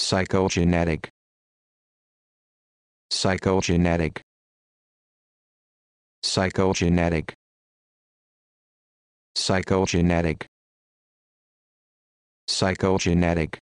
Psychogenetic. Psychogenetic. Psychogenetic. Psychogenetic. Psychogenetic.